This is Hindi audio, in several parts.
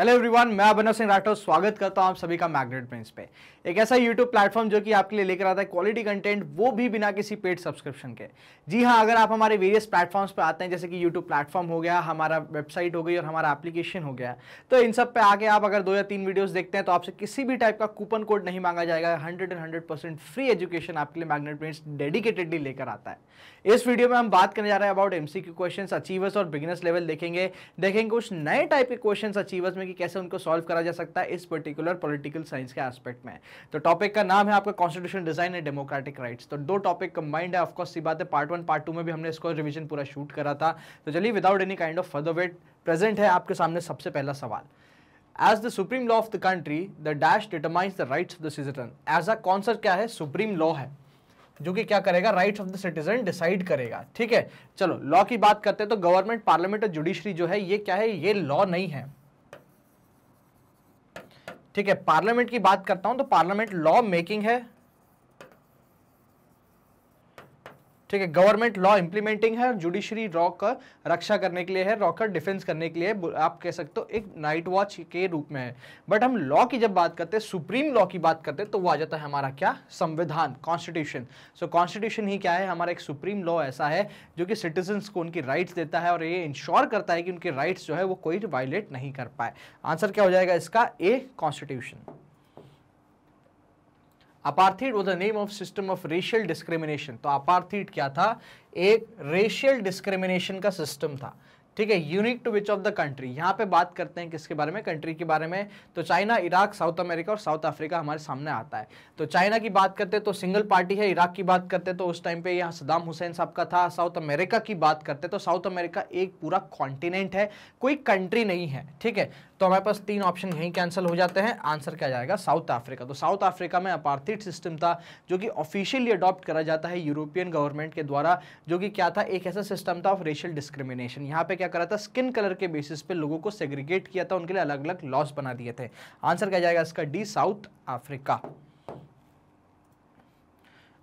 हेलो एवरीवन मैं अभिनव सिंह राठौर स्वागत करता हूं आप सभी का मैग्नेट प्रिंस पे एक ऐसा यूट्यूब प्लेटफॉर्म जो कि आपके लिए लेकर आता है क्वालिटी कंटेंट वो भी बिना किसी पेड सब्सक्रिप्शन के जी हां अगर आप हमारे वेरियस प्लेटफॉर्म्स पर आते हैं जैसे कि यूट्यूब प्लेटफॉर्म हो गया हमारा वेबसाइट हो गई और हमारा एप्लीकेशन हो गया तो इन सब पे आके आप अगर दो या तीन वीडियोज़ देखते हैं तो आपसे किसी भी टाइप का कूपन कोड नहीं मांगा जाएगा hundred and hundred free education आपके लिए मैग्नेट प्रिंस डेडिकेटेडली लेकर आता है इस वीडियो में हम बात करने जा रहे हैं अबाउट एमसीक्यू क्वेश्चंस अचीवर्स और बिगिनर्स लेवल देखेंगे देखेंगे कुछ नए टाइप के क्वेश्चंस अचीवर्स में कि कैसे उनको सॉल्व करा जा सकता है इस पर्टिकुलर पॉलिटिकल साइंस के एस्पेक्ट में तो टॉपिक का नाम है आपका constitution design and democratic rights तो दो टॉपिक कंबाइंड है ऑफकोर्स सी बात है पार्ट वन पार्ट टू में भी हमने इसको रिविजन पूरा शूट करा था तो चलिए without any kind of further wait present है आपके सामने सबसे पहला सवाल as the supreme law of the country the dash determines the rights of the citizen as a कौन क्या है सुप्रीम लॉ है जो कि क्या करेगा right of the citizen decide करेगा ठीक है चलो लॉ की बात करते हैं तो गवर्नमेंट पार्लियामेंट और जुडिशरी जो है ये क्या है ये लॉ नहीं है ठीक है पार्लियामेंट की बात करता हूं तो पार्लियामेंट लॉ मेकिंग है ठीक है गवर्नमेंट लॉ इंप्लीमेंटिंग है और जुडिशरी रॉ का रक्षा करने के लिए है रॉ का डिफेंस करने के लिए आप कह सकते हो एक नाइट वॉच के रूप में है बट हम लॉ की जब बात करते हैं सुप्रीम लॉ की बात करते हैं तो वो आ जाता है हमारा क्या संविधान कॉन्स्टिट्यूशन सो कॉन्स्टिट्यूशन ही क्या है हमारा एक सुप्रीम लॉ ऐसा है जो कि सिटीजन्स को उनकी राइट्स देता है और ये इंश्योर करता है कि उनके राइट्स जो है वो कोई वायलेट नहीं कर पाए आंसर क्या हो जाएगा इसका A constitution apartheid was the name of system of racial discrimination तो अपार्थीड क्या था एक रेशियल डिस्क्रिमिनेशन का सिस्टम था ठीक है unique to which of the country यहाँ पे बात करते हैं किसके बारे में कंट्री के बारे में तो चाइना इराक साउथ अमेरिका और साउथ अफ्रीका हमारे सामने आता है तो चाइना की बात करते तो सिंगल पार्टी है इराक की बात करते तो उस टाइम पे यहाँ सदाम हुसैन साहब का था साउथ अमेरिका की बात करते तो साउथ अमेरिका एक पूरा कॉन्टिनेंट है कोई कंट्री नहीं है ठीक है तो हमारे पास तीन ऑप्शन यहीं कैंसिल हो जाते हैं आंसर क्या जाएगा साउथ अफ्रीका तो साउथ अफ्रीका में अपार्थिट सिस्टम था जो कि ऑफिशियली अडॉप्ट करा जाता है यूरोपियन गवर्नमेंट के द्वारा जो कि क्या था एक ऐसा सिस्टम था ऑफ रेशियल डिस्क्रिमिनेशन यहाँ पे क्या करा था स्किन कलर के बेसिस पे लोगों को सेग्रीगेट किया था उनके लिए अलग अलग लॉस बना दिए थे आंसर क्या जाएगा इसका D South Africa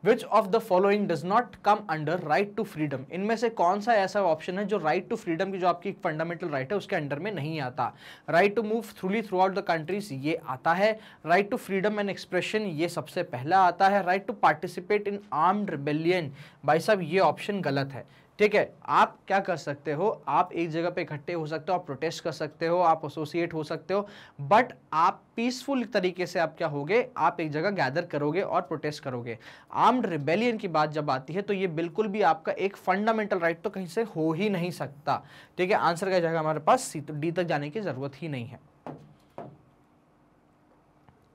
which of the following does not come under right to freedom इनमें से कौन सा ऐसा ऑप्शन है जो राइट टू फ्रीडम की जो आपकी फंडामेंटल राइट है उसके अंडर में नहीं आता right to move thoroughly throughout the countries ये आता है right to freedom and expression ये सबसे पहला आता है right to participate in armed rebellion भाई साहब ये ऑप्शन गलत है ठीक है आप क्या कर सकते हो आप एक जगह पे इकट्ठे हो सकते हो आप प्रोटेस्ट कर सकते हो आप एसोसिएट हो सकते हो बट आप पीसफुल तरीके से आप क्या होगे आप एक जगह गैदर करोगे और प्रोटेस्ट करोगे आर्म्ड रिबेलियन की बात जब आती है तो ये बिल्कुल भी आपका एक फंडामेंटल राइट तो कहीं से हो ही नहीं सकता ठीक है आंसर का जगह हमारे पास सी डी तक जाने की ज़रूरत ही नहीं है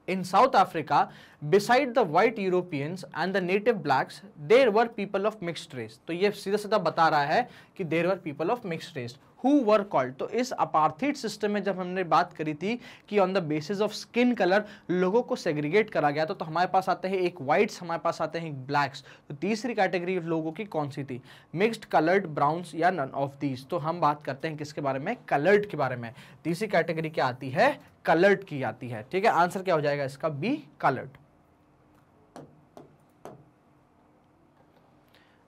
In South Africa, beside the white Europeans and the native blacks, there were people of mixed race. तो ये सीधा सीधा बता रहा है कि there were people of mixed race. Who were called? तो इस अपार्थीड सिस्टम में जब हमने बात करी थी कि on the basis of skin colour लोगों को सेग्रीगेट करा गया तो, तो हमारे पास आते हैं एक वाइट्स हमारे पास आते हैं ब्लैक्स तो तीसरी कैटेगरी लोगों की कौन सी थी मिक्स्ड कलर्ड ब्राउन्स या नन ऑफ दीज तो हम बात करते हैं किसके बारे में कलर्ड के बारे में तीसरी कैटेगरी क्या आती है कलर्ड की जाती है ठीक है आंसर क्या हो जाएगा इसका B coloured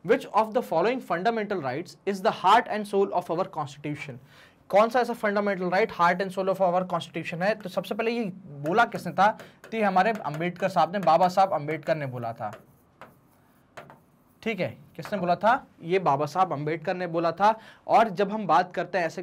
which of the following fundamental right is the heart and soul of our constitution कौन सा ऐसा fundamental right heart and soul of our constitution है तो सबसे पहले ये बोला किसने था कि हमारे अंबेडकर साहब ने बाबा साहब अंबेडकर ने बोला था ठीक है किसने बोला था ये बाबा साहब अम्बेडकर ने बोला था और जब हम बात करते हैं ऐसे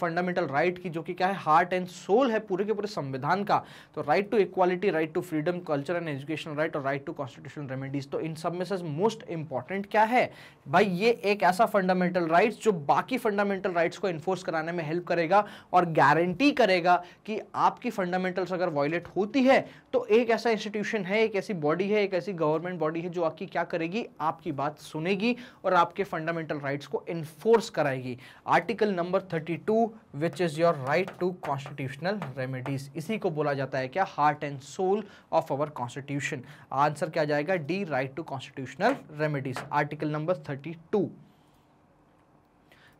फंडामेंटल राइट की जो कि क्या है हार्ट एंड सोल है पूरे के पूरे संविधान का तो right to equality right to freedom culture and education right और राइट टू कॉन्स्टिट्यूशनल रेमेडीज तो इन सब में से मोस्ट इंपॉर्टेंट क्या है भाई ये एक ऐसा फंडामेंटल राइट्स जो बाकी फंडामेंटल राइट्स को इन्फोर्स कराने में हेल्प करेगा और गारंटी करेगा कि आपकी फंडामेंटल्स अगर वायलेट होती है तो एक ऐसा इंस्टीट्यूशन है एक ऐसी बॉडी है एक ऐसी गवर्नमेंट बॉडी है जो आपकी क्या करेगी आपकी बात सुने सुनेगी और आपके फंडामेंटल राइट्स को इन्फोर्स कराएगी article number 32 which is your right to constitutional remedies इसी को बोला जाता है क्या heart and soul of our constitution answer क्या जाएगा D right to constitutional remedies article number 32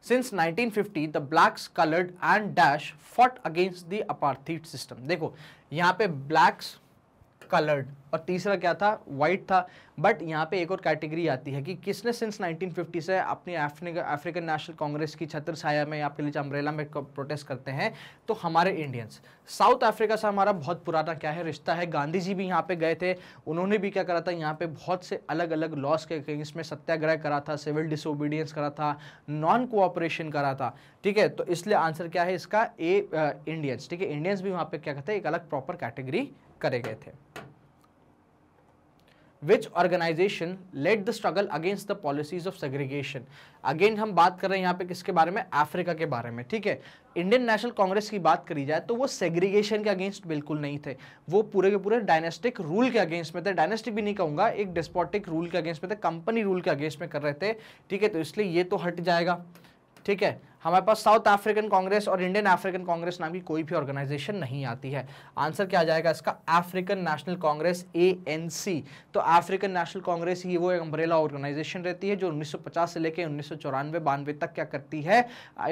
since 1950 the blacks coloured and dash fought against the apartheid system देखो यहाँ पे ब्लैक्स कलर्ड और तीसरा क्या था वाइट था बट यहाँ पे एक और कैटेगरी आती है कि किसने सिंस 1950 से अपनी अफ्रीकन नेशनल कांग्रेस की छत्र छाया में आपके लिए अम्ब्रेला में प्रोटेस्ट करते हैं तो हमारे इंडियंस साउथ अफ्रीका से हमारा बहुत पुराना क्या है रिश्ता है गांधी जी भी यहाँ पे गए थे उन्होंने भी क्या करा था यहाँ पे बहुत से अलग अलग लॉस के अगेंस्ट में सत्याग्रह करा था सिविल डिसोबीडियंस करा था नॉन कोऑपरेशन करा था ठीक है तो इसलिए आंसर क्या है इसका ए इंडियंस uh, ठीक है इंडियंस भी वहाँ पे क्या कहते हैं एक अलग प्रॉपर कैटेगरी करे गए थे which organisation led the struggle against the policies of segregation again हम बात कर रहे हैं यहाँ पे किसके बारे में अफ्रीका के बारे में ठीक है इंडियन नेशनल कांग्रेस की बात करी जाए तो वो सेग्रीगेशन के अगेंस्ट बिल्कुल नहीं थे वो पूरे के पूरे डायनेस्टिक रूल के अगेंस्ट में थे डायनेस्टिक भी नहीं कहूँगा एक डिस्पोटिक रूल के अगेंस्ट में थे कंपनी रूल के अगेंस्ट में कर रहे थे ठीक है तो इसलिए ये तो हट जाएगा ठीक है हमारे पास साउथ अफ्रीकन कांग्रेस और इंडियन अफ्रीकन कांग्रेस नाम की कोई भी ऑर्गेनाइजेशन नहीं आती है आंसर क्या आ जाएगा इसका अफ्रीकन नेशनल कांग्रेस ए तो अफ्रीकन नेशनल कांग्रेस ही वो अम्ब्रेला ऑर्गेनाइजेशन रहती है जो 1950 से लेकर उन्नीस सौ चौरानवे तक क्या करती है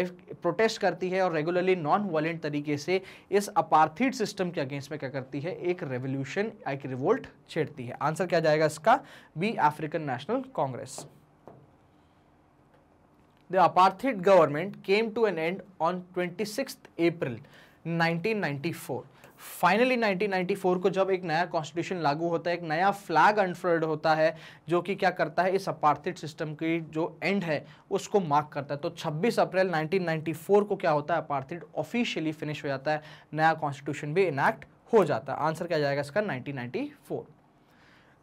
प्रोटेस्ट करती है और रेगुलरली नॉन वायलेंट तरीके से इस अपार्थिड सिस्टम के अगेंस्ट में क्या करती है एक रेवोल्यूशन एक रिवोल्ट छेड़ती है आंसर क्या जाएगा इसका B African National Congress the apartheid government came to an end on 26th April 1994. Finally 1994 को जब एक नया कॉन्स्टिट्यूशन लागू होता है एक नया फ्लैग अनफर्ड होता है जो कि क्या करता है इस अपार्थिट सिस्टम की जो एंड है उसको मार्क करता है तो 26 अप्रैल 1994 को क्या होता है अपार्थिड ऑफिशियली फिनिश हो जाता है नया कॉन्स्टिट्यूशन भी इनैक्ट हो जाता है आंसर क्या जाएगा इसका 1994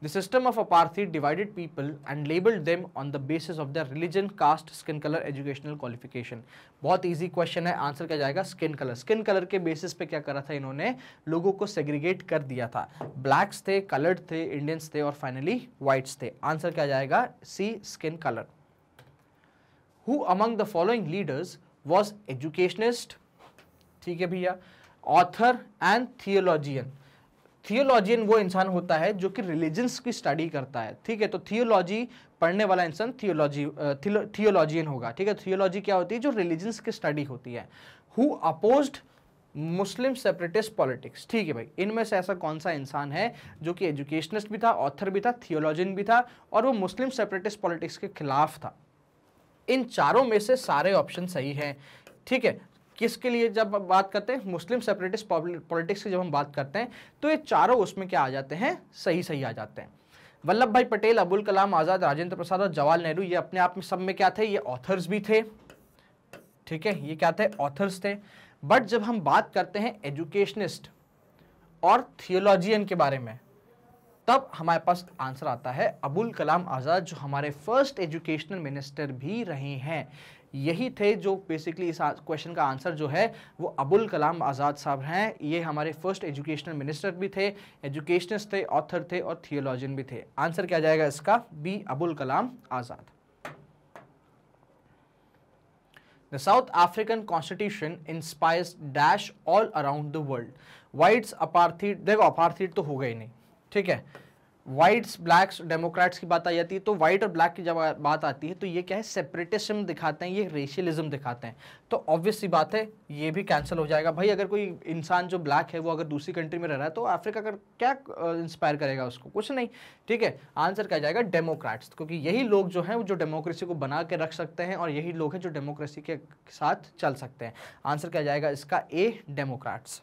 system of apartheid divided people and labeled them on the basis of their religion, caste, skin color, educational qualification. बहुत इजी क्वेश्चन है आंसर क्या जाएगा स्किन कलर स्किन कलर के बेसिस पे क्या करा था इन्होंने लोगों को सेग्रीगेट कर दिया था ब्लैक्स थे कलर्ड थे इंडियंस थे और फाइनली वाइट्स थे आंसर क्या जाएगा C skin colour who among the following leaders was educationist ठीक है भैया ऑथर एंड थियोलॉजियन थियोलॉजियन वो इंसान होता है जो कि रिलीजन्स की स्टडी करता है ठीक है तो थियोलॉजी पढ़ने वाला इंसान थियोलॉजी थियोलॉजियन होगा ठीक है थियोलॉजी क्या होती है जो रिलीजन्स की स्टडी होती है who oppose Muslim separatist politics ठीक है भाई इनमें से ऐसा कौन सा इंसान है जो कि एजुकेशनिस्ट भी था ऑथर भी था थियोलॉजियन भी था और वो मुस्लिम सेपरेटिस्ट पॉलिटिक्स के खिलाफ था इन चारों में से सारे ऑप्शन सही हैं ठीक है किसके लिए जब बात करते हैं मुस्लिम सेपरेटिस्ट पॉलिटिक्स की जब हम बात करते हैं तो ये चारों उसमें क्या आ जाते हैं सही सही आ जाते हैं वल्लभ भाई पटेल अबुल कलाम आज़ाद राजेंद्र प्रसाद और जवाहर नेहरू ये अपने आप में सब में क्या थे ये ऑथर्स भी थे ठीक है ये क्या थे ऑथर्स थे बट जब हम बात करते हैं एजुकेशनिस्ट और थियोलॉजियन के बारे में तब हमारे पास आंसर आता है अबुल कलाम आज़ाद जो हमारे फर्स्ट एजुकेशनल मिनिस्टर भी रहे हैं यही थे जो बेसिकली इस क्वेश्चन का आंसर जो है वो अबुल कलाम आज़ाद साहब हैं ये हमारे फर्स्ट एजुकेशनल मिनिस्टर भी थे एजुकेशनस्ट थे ऑथर थे और थियोलॉजियन भी थे आंसर क्या जाएगा इसका B Abul Kalam Azad The South African constitution inspires dash all around the world. Whites apartheid देखो apartheid तो होगा ही नहीं ठीक है वाइट्स ब्लैक्स डेमोक्रेट्स की बात आ जाती है तो वाइट और ब्लैक की जब बात आती है तो ये क्या है सेपरेटिज्म दिखाते हैं ये रेशियलिज्म दिखाते हैं तो ऑब्वियसली बात है ये भी कैंसिल हो जाएगा भाई अगर कोई इंसान जो ब्लैक है वो अगर दूसरी कंट्री में रह रहा है तो अफ्रीका का क्या इंस्पायर करेगा उसको कुछ नहीं ठीक है आंसर क्या जाएगा डेमोक्रेट्स क्योंकि यही लोग जो हैं जो डेमोक्रेसी को बना के रख सकते हैं और यही लोग हैं जो डेमोक्रेसी के साथ चल सकते हैं आंसर क्या जाएगा इसका A democrats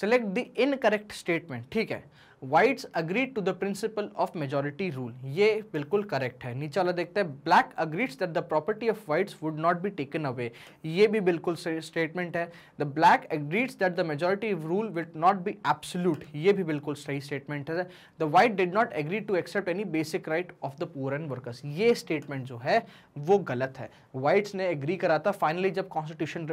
select the incorrect statement ठीक है whites agreed to the principle of majority rule ये बिल्कुल करेक्ट है नीचे वाला देखते हैं black agreed that the property of whites would not be taken away ये भी बिल्कुल स्टेटमेंट है the black agreed that the majority rule would not be absolute ये भी बिल्कुल सही स्टेटमेंट है the white did not agree to accept any basic right of the poor and workers ये स्टेटमेंट जो है वो गलत है वाइट्स ने एग्री करा था फाइनली जब कॉन्स्टिट्यूशन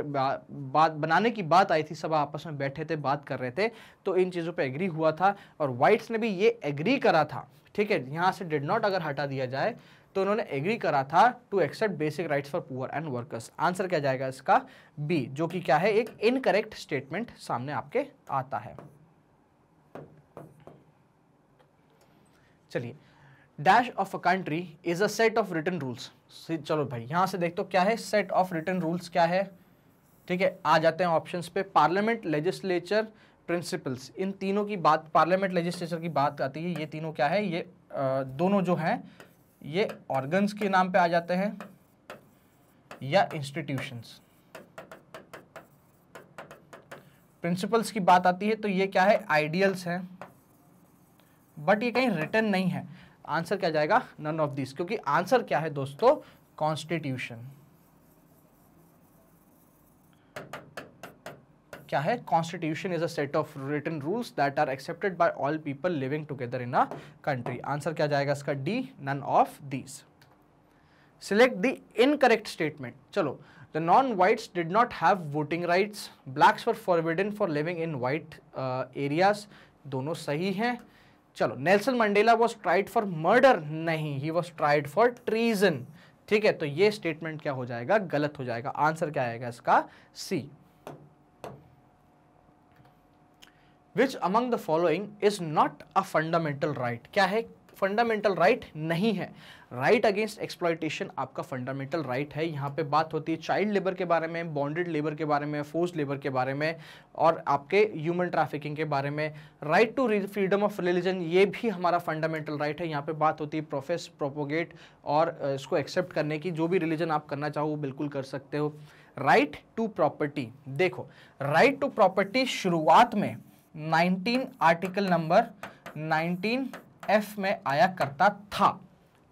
बात बनाने की बात आई थी सब आपस में बैठे थे बात कर रहे थे तो इन चीज़ों पर एग्री हुआ था और वाइट्स ने भी ये एग्री करा था ठीक है यहाँ से डिड नॉट अगर हटा दिया जाए तो उन्होंने एग्री करा था to accept basic rights for poor and workers answer क्या जाएगा इसका बी जो कि क्या है एक इनकरेक्ट स्टेटमेंट सामने आपके आता है चलिए dash of a country is a set of written rules चलो भाई यहां से देखते तो क्या है सेट ऑफ रिटर्न रूल्स क्या है ठीक है आ जाते हैं ऑप्शंस पे पार्लियामेंट लेजिस्लेचर प्रिंसिपल्स इन तीनों की बात पार्लियामेंट लेजिस्लेचर की बात आती है ये तीनों क्या है ये दोनों जो हैं ये ऑर्गन्स के नाम पे आ जाते हैं या इंस्टीट्यूशंस प्रिंसिपल्स की बात आती है तो ये क्या है आइडियल्स हैं बट ये कहीं रिटर्न नहीं है आंसर क्या जाएगा नन ऑफ दिस क्योंकि आंसर क्या है दोस्तों कॉन्स्टिट्यूशन क्या है constitution is a set of written rules that are accepted by all people living together in a country answer क्या जाएगा इसका D none of these select the incorrect statement चलो the non whites did not have voting rights blacks for forbidden for living in white areas दोनों सही हैं चलो Nelson Mandela was tried for murder नहीं he was tried for treason ठीक है तो ये स्टेटमेंट क्या हो जाएगा गलत हो जाएगा आंसर क्या आएगा इसका C which among the following is not a fundamental right क्या है फंडामेंटल राइट right नहीं है राइट अगेंस्ट एक्सप्लाइटेशन आपका फंडामेंटल राइट right है यहाँ पे बात होती है चाइल्ड लेबर के बारे में बॉन्डेड लेबर के बारे में फोर्स लेबर के बारे में और आपके ह्यूमन ट्रैफिकिंग के बारे में right to freedom of religion ये भी हमारा फंडामेंटल राइट right है यहाँ पे बात होती है प्रोफेस प्रोपोगेट और इसको एक्सेप्ट करने की जो भी रिलीजन आप करना चाहो वो बिल्कुल कर सकते हो राइट टू प्रॉपर्टी देखो राइट टू प्रॉपर्टी शुरुआत में 19 आर्टिकल नंबर 19 एफ में आया करता था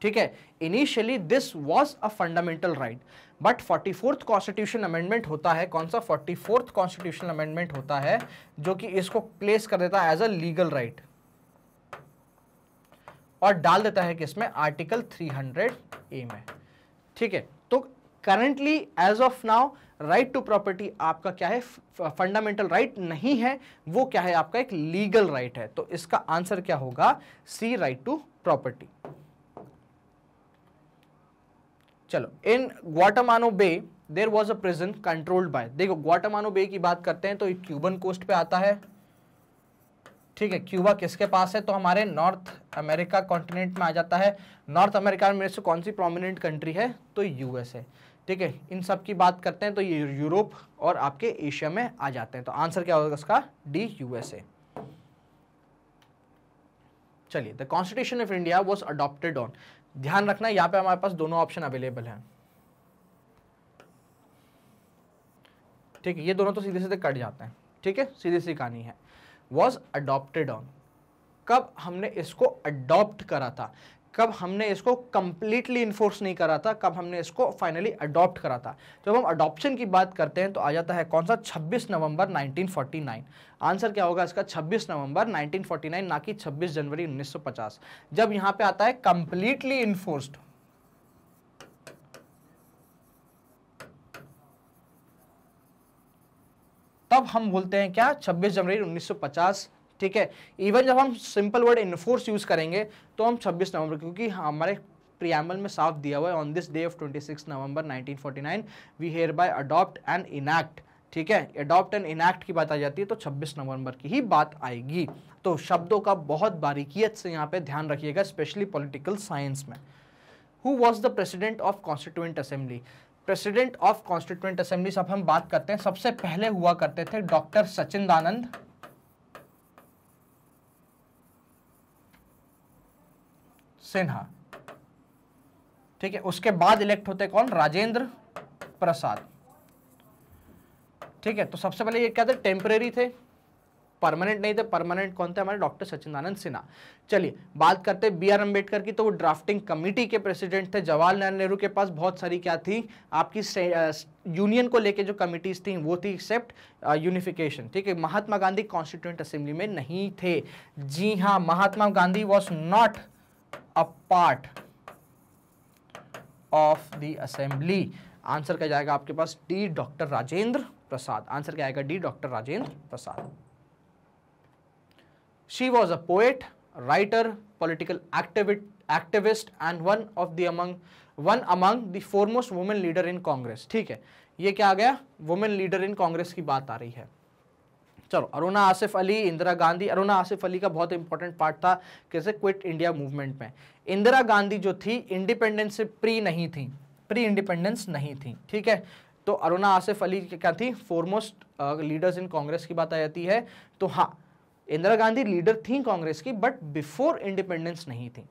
ठीक है initially this was a fundamental right but forty fourth constitution amendment होता है कौन सा फोर्टी फोर्थ कॉन्स्टिट्यूशन अमेंडमेंट होता है जो कि इसको प्लेस कर देता है एज अ लीगल राइट और डाल देता है कि इसमें आर्टिकल 300 ए में ठीक है तो currently as of now right to property आपका क्या है फंडामेंटल राइट right नहीं है वो क्या है आपका एक लीगल राइट right है तो इसका आंसर क्या होगा सी राइट टू प्रॉपर्टी चलो in Guantanamo bay there was a prison controlled by देखो ग्वाटमानो बे की बात करते हैं तो क्यूबन कोस्ट पे आता है ठीक है क्यूबा किसके पास है तो हमारे नॉर्थ अमेरिका कॉन्टिनेंट में आ जाता है नॉर्थ अमेरिका में से कौन सी प्रोमिनेंट कंट्री है तो यूएस है ठीक है इन सब की बात करते हैं तो ये यूरोप और आपके एशिया में आ जाते हैं तो आंसर क्या होगा इसका डी यूएसए चलिए the constitution of India was adopted on ध्यान रखना यहाँ पे हमारे पास दोनों ऑप्शन अवेलेबल हैं ठीक है ये दोनों तो सीधे सीधे कट जाते हैं ठीक है सीधी सी कहानी है वॉज अडॉप्टेड ऑन कब हमने इसको अडॉप्ट करा था कब हमने इसको कम्प्लीटली इन्फोर्स नहीं करा था कब हमने इसको फाइनली अडॉप्ट करा था जब तो हम अडॉप्शन की बात करते हैं तो आ जाता है कौन सा 26 नवंबर 1949 आंसर क्या होगा इसका 26 नवंबर 1949 ना कि 26 जनवरी 1950 जब यहां पे आता है कंप्लीटली इन्फोर्स्ड तब हम बोलते हैं क्या 26 जनवरी 1950 ठीक है इवन जब हम सिंपल वर्ड इन्फोर्स यूज़ करेंगे तो हम 26 नवंबर क्योंकि हमारे प्रियामल में साफ दिया हुआ है on this day of 26 November 1949 we hereby adopt and enact ठीक है अडॉप्ट एंड इनैक्ट की बात आ जाती है तो 26 नवंबर की ही बात आएगी तो शब्दों का बहुत बारीकियत से यहाँ पे ध्यान रखिएगा स्पेशली पॉलिटिकल साइंस में who was the president of constituent assembly president of constituent assembly सब हम बात करते हैं सबसे पहले हुआ करते थे डॉक्टर सचिन दानंद सिन्हा ठीक है उसके बाद इलेक्ट होते कौन राजेंद्र प्रसाद ठीक है तो सबसे पहले ये क्या थे टेम्परेरी थे परमानेंट नहीं थे परमानेंट कौन थे हमारे डॉक्टर आनंद सिन्हा चलिए बात करते बी आर अम्बेडकर की तो वो ड्राफ्टिंग कमेटी के प्रेसिडेंट थे जवाहरलाल नेहरू के पास बहुत सारी क्या थी आपकी यूनियन को लेके जो कमिटीज थी वो थी एक्सेप्ट यूनिफिकेशन ठीक है महात्मा गांधी कॉन्स्टिट्यूंट असेंबली में नहीं थे जी हाँ Mahatma Gandhi was not a part of the assembly answer क्या जाएगा आपके पास D doctor Rajendra Prasad answer क्या आएगा D doctor Rajendra Prasad she was a poet writer activist activist and one of the among one among the foremost women leader in Congress ठीक है ये क्या आ गया वुमेन लीडर इन कांग्रेस की बात आ रही है चलो अरुणा आसिफ अली इंदिरा गांधी अरुणा आसिफ अली का बहुत इंपॉर्टेंट पार्ट था कैसे क्विट इंडिया मूवमेंट में इंदिरा गांधी जो थी इंडिपेंडेंस से प्री नहीं थी प्री इंडिपेंडेंस नहीं थी ठीक है तो अरुणा आसिफ अली क्या थी फोरमोस्ट लीडर्स इन कांग्रेस की बात आ जाती है तो हाँ इंदिरा गांधी लीडर थी कांग्रेस की बट बिफोर इंडिपेंडेंस नहीं थी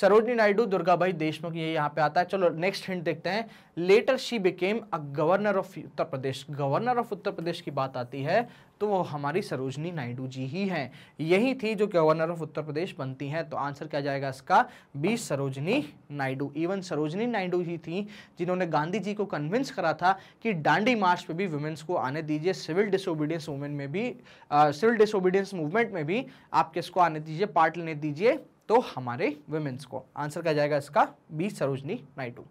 सरोजनी नायडू भाई देशमुख ये यहाँ पे आता है चलो नेक्स्ट हिंट देखते हैं later she became a governor of Uttar Pradesh governor of Uttar Pradesh की बात आती है तो वो हमारी सरोजनी नायडू जी ही हैं यही थी जो गवर्नर ऑफ उत्तर प्रदेश बनती हैं तो आंसर क्या जाएगा इसका बी सरोजनी नायडू इवन सरोजनी नायडू ही थी जिन्होंने गांधी जी को कन्विंस करा था कि डांडी मार्च पर भी वुमेंस को आने दीजिए सिविल डिसोबीडियंस वूमेन में भी सिविल डिसोबीडियंस मूवमेंट में भी आप किसको आने दीजिए पार्ट लेने दीजिए तो हमारे वुमेन्स को आंसर क्या जाएगा इसका B Sarojini Naidu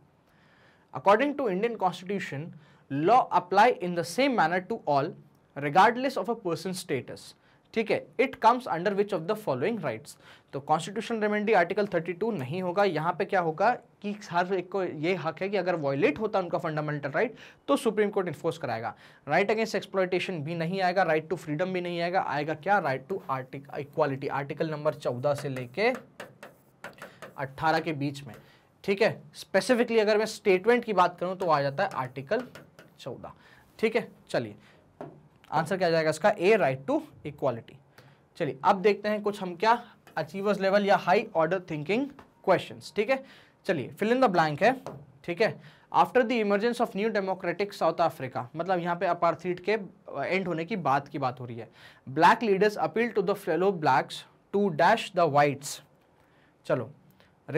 according to Indian constitution law apply in the same manner to all regardless of a person status ठीक है it comes under which of the following rights तो कॉन्स्टिट्यूशन रेमेडी आर्टिकल 32 नहीं होगा यहां पे क्या होगा कि हर एक को ये हक है कि अगर वॉयलेट होता उनका फंडामेंटल राइट right, तो सुप्रीम कोर्ट इन्फोर्स कराएगा राइट अगेंस्ट एक्सप्लॉयटेशन भी नहीं आएगा राइट टू फ्रीडम भी नहीं आएगा आएगा क्या right to article equality article number चौदह से लेके अट्ठारह के बीच में ठीक है स्पेसिफिकली अगर मैं स्टेटमेंट की बात करूं तो आ जाता है आर्टिकल चौदह ठीक है चलिए आंसर क्या जाएगा इसका ए राइट टू इक्वालिटी चलिए अब देखते हैं कुछ हम क्या अचीवर्स लेवल या हाई ऑर्डर थिंकिंग क्वेश्चन ठीक है चलिए फिल इन द ब्लैंक है ठीक है after the emergence of new democratic South Africa मतलब यहाँ पे अपार्थीट के एंड uh, होने की बात की बात हो रही है black leaders appeal to the fellow blacks to dash the whites चलो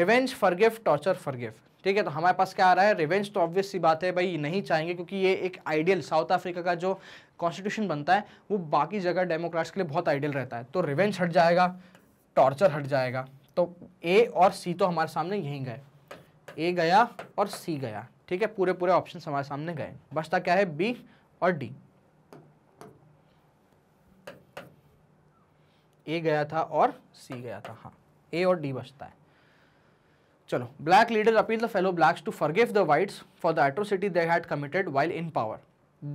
रिवेंज फॉरगिव टॉर्चर फॉरगिव ठीक है तो हमारे पास क्या आ रहा है रिवेंज तो ऑब्वियस सी बात है भाई नहीं चाहेंगे क्योंकि ये एक आइडियल साउथ अफ्रीका का जो कॉन्स्टिट्यूशन बनता है वो बाकी जगह डेमोक्रेट्स के लिए बहुत आइडियल रहता है तो रिवेंज हट जाएगा टॉर्चर हट जाएगा तो ए और सी तो हमारे सामने यहीं गए ए गया और सी गया ठीक है पूरे पूरे ऑप्शन हमारे सामने गए बचता क्या है बी और डी ए गया था और सी गया था हाँ ए और डी बचता है चलो black leader appeal the fellow blacks to forgive the whites for the atrocity they had committed while in power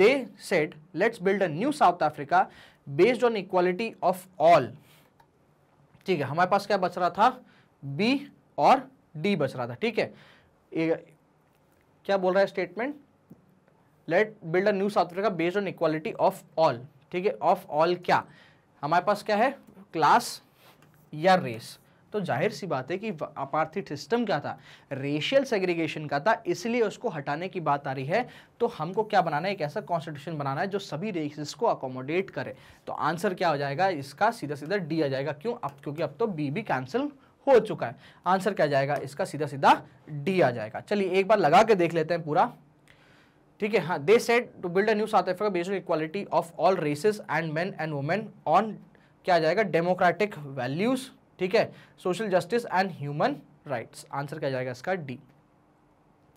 they said let's build a new South Africa based on equality of all ठीक है हमारे पास क्या बच रहा था बी और डी बच रहा था ठीक है क्या बोल रहा है statement let build a new South Africa based on equality of all ठीक है ऑफ ऑल क्या हमारे पास क्या है क्लास या रेस तो जाहिर सी बात है कि अपार्थी सिस्टम क्या था रेशियल सेग्रीगेशन का था इसलिए उसको हटाने की बात आ रही है तो हमको क्या बनाना है एक ऐसा कॉन्स्टिट्यूशन बनाना है जो सभी रेसिस को अकोमोडेट करे तो आंसर क्या हो जाएगा इसका सीधा सीधा डी आ जाएगा क्यों अब क्योंकि अब तो बी भी कैंसिल हो चुका है आंसर क्या जाएगा इसका सीधा सीधा डी आ जाएगा चलिए एक बार लगा के देख लेते हैं पूरा ठीक है हाँ they set to build a new South Africa based equality of all races and men and women on क्या जाएगा डेमोक्रेटिक वैल्यूज़ ठीक है social justice and human rights answer क्या जाएगा इसका डी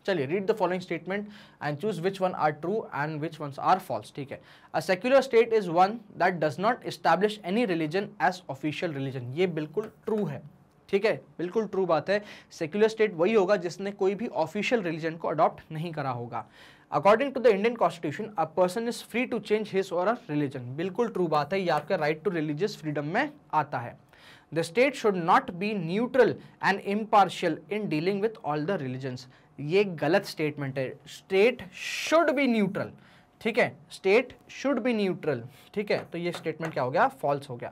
चलिए read the following statement and choose which one are true and which one are false ठीक है a secular state is one that does not establish any religion as official religion ये बिल्कुल ट्रू है ठीक है बिल्कुल ट्रू बात है सेक्युलर स्टेट वही होगा जिसने कोई भी ऑफिशियल रिलीजन को अडॉप्ट नहीं करा होगा according to the Indian constitution a person is free to change his और रिलीजन बिल्कुल ट्रू बात है ये आपके राइट टू रिलीजियस फ्रीडम में आता है the state should not be neutral and impartial in dealing with all the religions ये गलत स्टेटमेंट है स्टेट शुड बी न्यूट्रल ठीक है स्टेट शुड बी न्यूट्रल ठीक है तो ये स्टेटमेंट क्या हो गया फॉल्स हो गया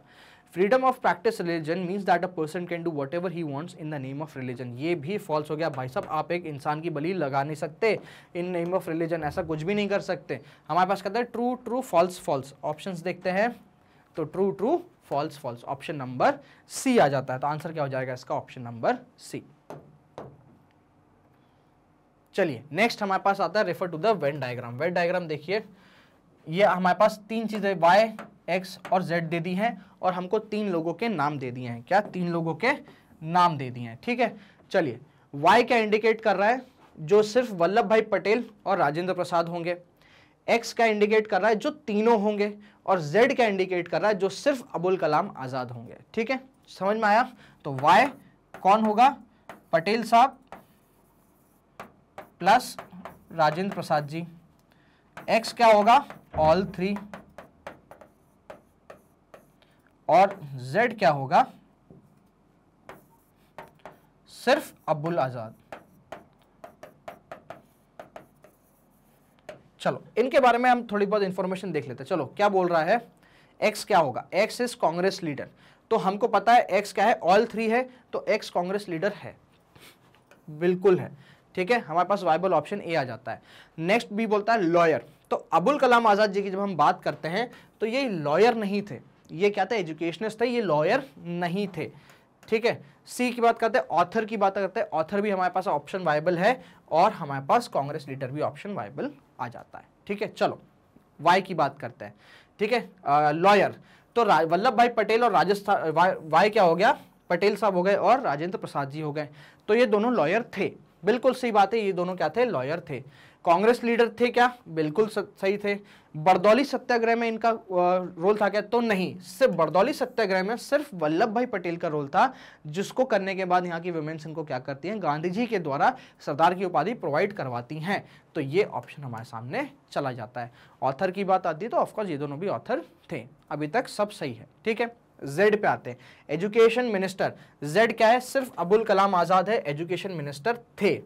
freedom of practice religion means that a person can do whatever he wants in the name of religion ये भी फॉल्स हो गया भाई साहब आप एक इंसान की बलि लगा नहीं सकते इन नेम ऑफ रिलीजन ऐसा कुछ भी नहीं कर सकते हमारे पास कहते हैं true true false false option देखते हैं तो true true false false option number C आ जाता है तो आंसर क्या हो जाएगा इसका ऑप्शन नंबर सी चलिए नेक्स्ट हमारे पास आता है refer to the Venn diagram Venn diagram देखिए ये हमारे पास तीन चीज़ें वाई एक्स और जेड दे दी हैं और हमको तीन लोगों के नाम दे दिए हैं क्या तीन लोगों के नाम दे दिए हैं ठीक है चलिए वाई क्या इंडिकेट कर रहा है जो सिर्फ वल्लभ भाई पटेल और राजेंद्र प्रसाद होंगे एक्स का इंडिकेट कर रहा है जो तीनों होंगे और जेड का इंडिकेट कर रहा है जो सिर्फ अबुल कलाम आज़ाद होंगे ठीक है समझ में आया तो वाई कौन होगा पटेल साहब प्लस राजेंद्र प्रसाद जी एक्स क्या होगा ऑल थ्री और जेड क्या होगा सिर्फ अब्दुल आज़ाद चलो इनके बारे में हम थोड़ी बहुत इन्फॉर्मेशन देख लेते हैं चलो क्या बोल रहा है एक्स क्या होगा एक्स इज कांग्रेस लीडर तो हमको पता है एक्स क्या है ऑल थ्री है तो एक्स कांग्रेस लीडर है बिल्कुल है ठीक है हमारे पास वाइबल ऑप्शन ए आ जाता है नेक्स्ट बी बोलता है लॉयर तो अबुल कलाम आज़ाद जी की जब हम बात करते हैं तो ये लॉयर नहीं थे ये क्या था एजुकेशनिस्ट थे ये लॉयर नहीं थे ठीक है सी की बात करते हैं ऑथर की बात करते हैं ऑथर भी हमारे पास ऑप्शन वाइबल है और हमारे पास कांग्रेस लीडर भी ऑप्शन वाइबल आ जाता है ठीक है चलो वाई की बात करते हैं ठीक है लॉयर तो वल्लभ भाई पटेल और राजस्थान वाय वाई क्या हो गया पटेल साहब हो गए और राजेंद्र प्रसाद जी हो गए तो ये दोनों लॉयर थे बिल्कुल सही बात है ये दोनों क्या थे लॉयर थे कांग्रेस लीडर थे क्या बिल्कुल सही थे बरदौली सत्याग्रह में इनका रोल था क्या तो नहीं सिर्फ बरदौली सत्याग्रह में सिर्फ वल्लभ भाई पटेल का रोल था जिसको करने के बाद यहाँ की वुमेन्स इनको क्या करती हैं गांधी जी के द्वारा सरदार की उपाधि प्रोवाइड करवाती हैं तो ये ऑप्शन हमारे सामने चला जाता है ऑथर की बात आती है तो ऑफकोर्स ये दोनों भी ऑथर थे अभी तक सब सही है ठीक है जेड पे आते हैं एजुकेशन मिनिस्टर जेड क्या है सिर्फ अबुल कलाम आज़ाद है एजुकेशन मिनिस्टर थे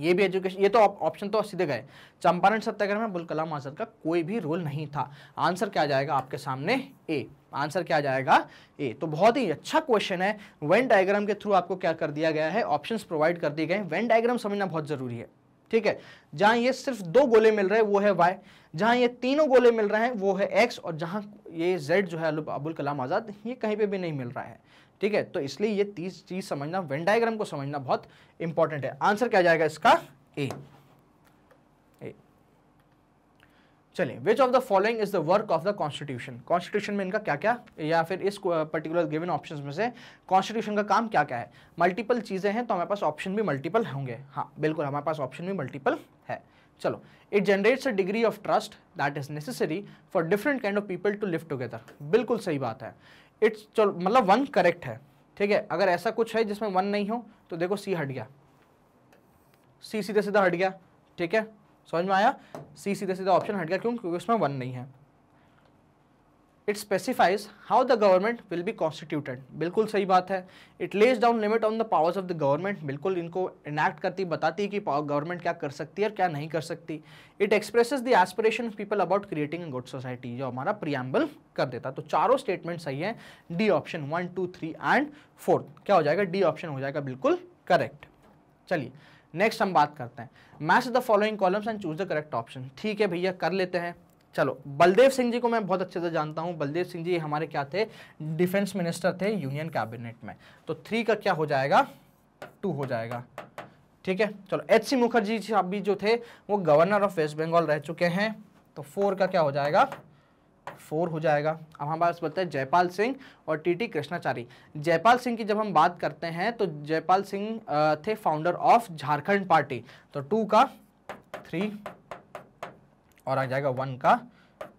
ये भी एजुकेशन ये तो ऑप्शन तो सीधे गए चंपारण सत्याग्रह में अबुल कलाम आज़ाद का कोई भी रोल नहीं था आंसर क्या जाएगा आपके सामने ए आंसर क्या जाएगा ए तो बहुत ही अच्छा क्वेश्चन है वेन डायग्राम के थ्रू आपको क्या कर दिया गया है ऑप्शंस प्रोवाइड कर दिए गए हैं वेन डायग्राम समझना बहुत ज़रूरी है ठीक है जहाँ ये सिर्फ दो गोले मिल रहे हैं वो है वाई जहाँ ये तीनों गोले मिल रहे हैं वो है एक्स और जहाँ ये जेड जो है अबुल कलाम आज़ाद ये कहीं पर भी नहीं मिल रहा है ठीक है तो इसलिए ये तीस चीज समझना वेन डायग्राम को समझना बहुत इंपॉर्टेंट है आंसर क्या जाएगा इसका ए चलिए which of the following is the work of the constitution constitution में इनका क्या क्या या फिर इस पर्टिकुलर गिवन ऑप्शन में से कॉन्स्टिट्यूशन का काम क्या क्या है मल्टीपल चीज़ें हैं तो हमारे पास ऑप्शन भी मल्टीपल होंगे हाँ बिल्कुल हमारे पास ऑप्शन भी मल्टीपल है चलो it generates a degree of trust that is necessary for different kind of people to live together बिल्कुल सही बात है इट्स मतलब वन करेक्ट है ठीक है अगर ऐसा कुछ है जिसमें वन नहीं हो तो देखो सी हट गया सी सीधे सीधा हट गया ठीक है समझ में आया सी सीधे सीधा ऑप्शन हट गया क्यों क्योंकि उसमें वन नहीं है it specifies how the government will be constituted बिल्कुल सही बात है it lays down limit on the powers of the government बिल्कुल इनको इनैक्ट करती बताती है कि गवर्नमेंट क्या कर सकती है और क्या नहीं कर सकती it expresses the aspiration people about creating good society जो हमारा प्रियम्बल कर देता तो चारों स्टेटमेंट सही है D option one two three and fourth क्या हो जाएगा डी ऑप्शन हो जाएगा बिल्कुल करेक्ट चलिए नेक्स्ट हम बात करते हैं match the following columns and choose the correct option ठीक है भैया कर लेते हैं चलो बलदेव सिंह जी को मैं बहुत अच्छे से जानता हूँ बलदेव सिंह जी हमारे क्या थे डिफेंस मिनिस्टर थे यूनियन कैबिनेट में तो थ्री का क्या हो जाएगा टू हो जाएगा ठीक है चलो एच सी मुखर्जी साहब भी जो थे वो गवर्नर ऑफ वेस्ट बंगाल रह चुके हैं तो फोर का क्या हो जाएगा फोर हो जाएगा अब हमारे पास बोलते हैं जयपाल सिंह और टीटी कृष्णाचारी जयपाल सिंह की जब हम बात करते हैं तो जयपाल सिंह थे फाउंडर ऑफ झारखंड पार्टी तो टू का थ्री और आ जाएगा वन का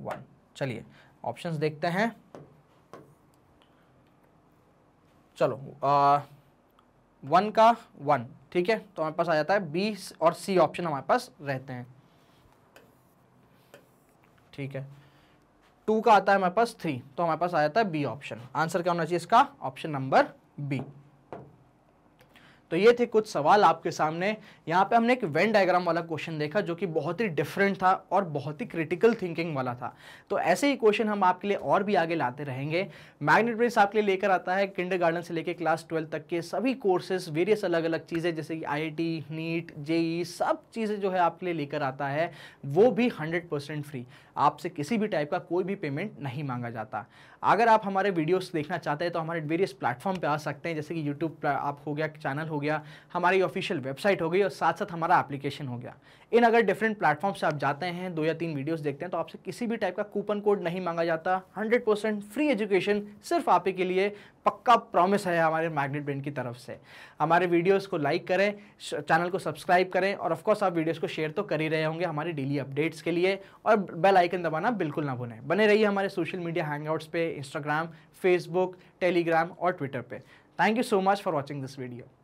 वन चलिए ऑप्शंस देखते हैं चलो आ, वन का वन ठीक है तो हमारे पास आ जाता है बी और सी ऑप्शन हमारे पास रहते हैं ठीक है टू का आता है हमारे पास थ्री तो हमारे पास आ जाता है बी ऑप्शन आंसर क्या होना चाहिए इसका ऑप्शन नंबर बी तो ये थे कुछ सवाल आपके सामने यहाँ पे हमने एक वेन डायग्राम वाला क्वेश्चन देखा जो कि बहुत ही डिफरेंट था और बहुत ही क्रिटिकल थिंकिंग वाला था तो ऐसे ही क्वेश्चन हम आपके लिए और भी आगे लाते रहेंगे मैग्नेट ब्रेस आपके लिए लेकर आता है किंडर गार्डन से लेकर क्लास ट्वेल्व तक के सभी कोर्सेज वेरियस अलग अलग चीज़ें जैसे कि आई नीट जेई सब चीज़ें जो है आपके लिए लेकर आता है वो भी हंड्रेड फ्री आपसे किसी भी टाइप का कोई भी पेमेंट नहीं मांगा जाता अगर आप हमारे वीडियोस देखना चाहते हैं तो हमारे वेरियस प्लेटफॉर्म पे आ सकते हैं जैसे कि यूट्यूब आप हो गया चैनल हो गया गया हमारी ऑफिशियल वेबसाइट हो गई और साथ साथ हमारा एप्लीकेशन हो गया इन अगर डिफरेंट प्लेटफॉर्म से आप जाते हैं दो या तीन वीडियोस देखते हैं तो आपसे किसी भी टाइप का कूपन कोड नहीं मांगा जाता 100% फ्री एजुकेशन सिर्फ आप के लिए पक्का प्रॉमिस है हमारे मैग्नेट ब्रेंड की तरफ से हमारे वीडियोज को लाइक करें चैनल को सब्सक्राइब करें और ऑफकोर्स आप वीडियोज को शेयर तो कर ही रहे होंगे हमारे डेली अपडेट्स के लिए और बेल आइकन दबाना बिल्कुल ना भूलें बने रहिए हमारे सोशल मीडिया हैंगआउट्स पे इंस्टाग्राम फेसबुक टेलीग्राम और ट्विटर पर thank you so much for watching this video